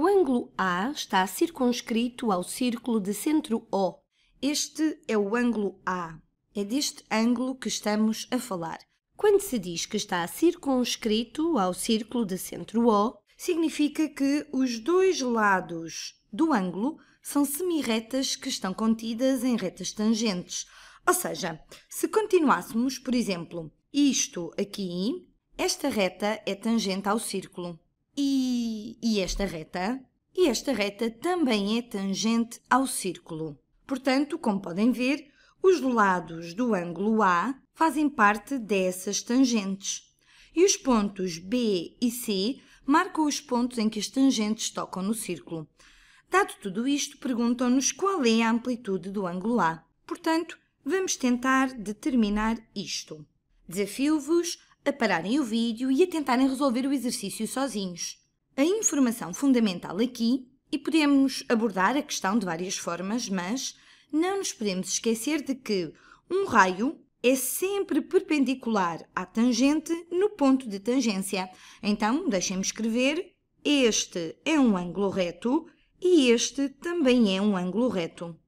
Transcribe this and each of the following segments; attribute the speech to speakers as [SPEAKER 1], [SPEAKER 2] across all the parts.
[SPEAKER 1] O ângulo A está circunscrito ao círculo de centro O. Este é o ângulo A. É deste ângulo que estamos a falar. Quando se diz que está circunscrito ao círculo de centro O, significa que os dois lados do ângulo são semirretas que estão contidas em retas tangentes. Ou seja, se continuássemos, por exemplo, isto aqui, esta reta é tangente ao círculo. E, e esta reta? E esta reta também é tangente ao círculo. Portanto, como podem ver, os lados do ângulo A fazem parte dessas tangentes. E os pontos B e C marcam os pontos em que as tangentes tocam no círculo. Dado tudo isto, perguntam-nos qual é a amplitude do ângulo A. Portanto, vamos tentar determinar isto. Desafio-vos a pararem o vídeo e a tentarem resolver o exercício sozinhos. A informação fundamental aqui, e podemos abordar a questão de várias formas, mas não nos podemos esquecer de que um raio é sempre perpendicular à tangente no ponto de tangência. Então, deixem-me escrever, este é um ângulo reto e este também é um ângulo reto.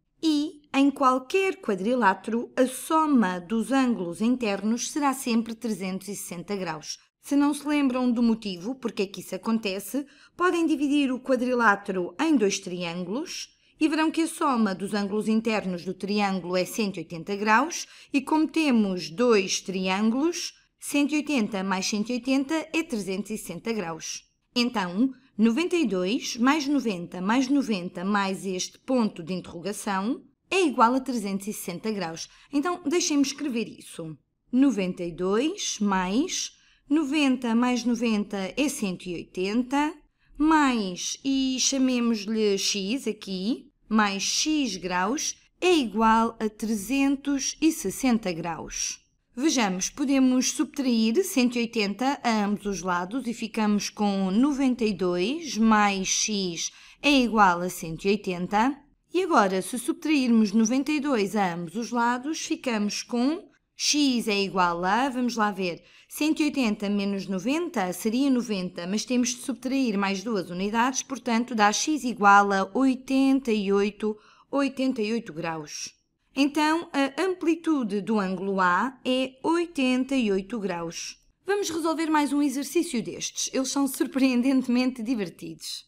[SPEAKER 1] Em qualquer quadrilátero, a soma dos ângulos internos será sempre 360 graus. Se não se lembram do motivo porque é que isso acontece, podem dividir o quadrilátero em dois triângulos e verão que a soma dos ângulos internos do triângulo é 180 graus e como temos dois triângulos, 180 mais 180 é 360 graus. Então, 92 mais 90 mais 90 mais este ponto de interrogação é igual a 360 graus. Então, deixem-me escrever isso. 92 mais 90 mais 90 é 180, mais, e chamemos-lhe x aqui, mais x graus é igual a 360 graus. Vejamos, podemos subtrair 180 a ambos os lados e ficamos com 92 mais x é igual a 180 e agora, se subtrairmos 92 a ambos os lados, ficamos com x é igual a, vamos lá ver, 180 menos 90 seria 90, mas temos de subtrair mais duas unidades, portanto dá x igual a 88, 88 graus. Então, a amplitude do ângulo A é 88 graus. Vamos resolver mais um exercício destes. Eles são surpreendentemente divertidos.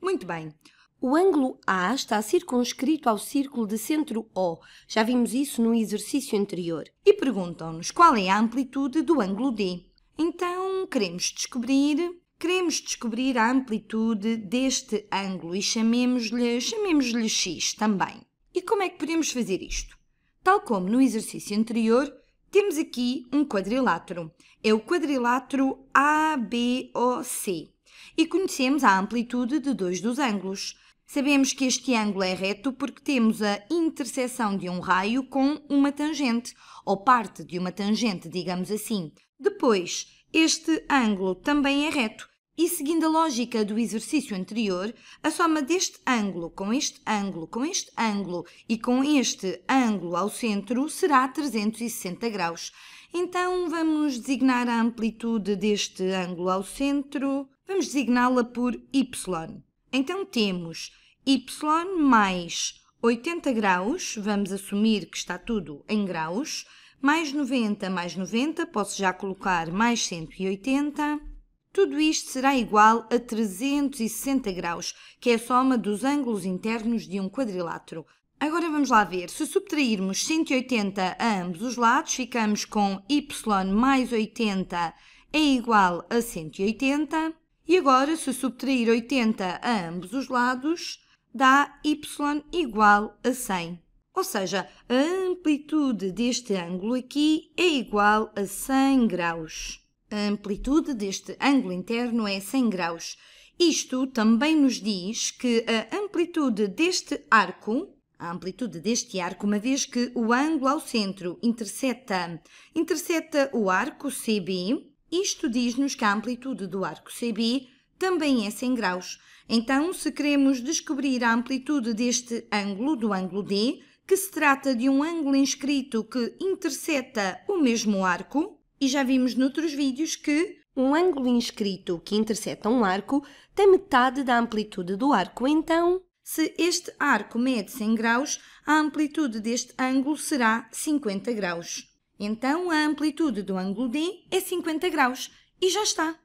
[SPEAKER 1] Muito bem. O ângulo A está circunscrito ao círculo de centro O. Já vimos isso no exercício anterior. E perguntam-nos qual é a amplitude do ângulo D. Então, queremos descobrir Queremos descobrir a amplitude deste ângulo e chamemos-lhe chamemos x também. E como é que podemos fazer isto? Tal como no exercício anterior, temos aqui um quadrilátero. É o quadrilátero ABOC. E conhecemos a amplitude de dois dos ângulos. Sabemos que este ângulo é reto porque temos a interseção de um raio com uma tangente, ou parte de uma tangente, digamos assim. Depois, este ângulo também é reto e, seguindo a lógica do exercício anterior, a soma deste ângulo com este ângulo, com este ângulo e com este ângulo ao centro será 360 graus. Então, vamos designar a amplitude deste ângulo ao centro. Vamos designá-la por y. Então temos y mais 80 graus, vamos assumir que está tudo em graus, mais 90 mais 90, posso já colocar mais 180. Tudo isto será igual a 360 graus, que é a soma dos ângulos internos de um quadrilátero. Agora vamos lá ver, se subtrairmos 180 a ambos os lados, ficamos com y mais 80 é igual a 180. E agora, se subtrair 80 a ambos os lados, dá y igual a 100. Ou seja, a amplitude deste ângulo aqui é igual a 100 graus. A amplitude deste ângulo interno é 100 graus. Isto também nos diz que a amplitude deste arco, a amplitude deste arco, uma vez que o ângulo ao centro intercepta, intercepta o arco CB, isto diz-nos que a amplitude do arco CB também é 100 graus. Então, se queremos descobrir a amplitude deste ângulo, do ângulo D, que se trata de um ângulo inscrito que interseta o mesmo arco, e já vimos noutros vídeos que um ângulo inscrito que interseta um arco tem metade da amplitude do arco, então se este arco mede 100 graus, a amplitude deste ângulo será 50 graus. Então a amplitude do ângulo D é 50 graus e já está.